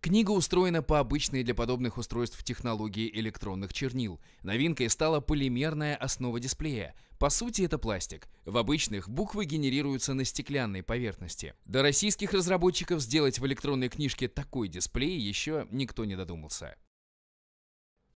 Книга устроена по обычной для подобных устройств технологии электронных чернил. Новинкой стала полимерная основа дисплея. По сути, это пластик. В обычных буквы генерируются на стеклянной поверхности. До российских разработчиков сделать в электронной книжке такой дисплей еще никто не додумался.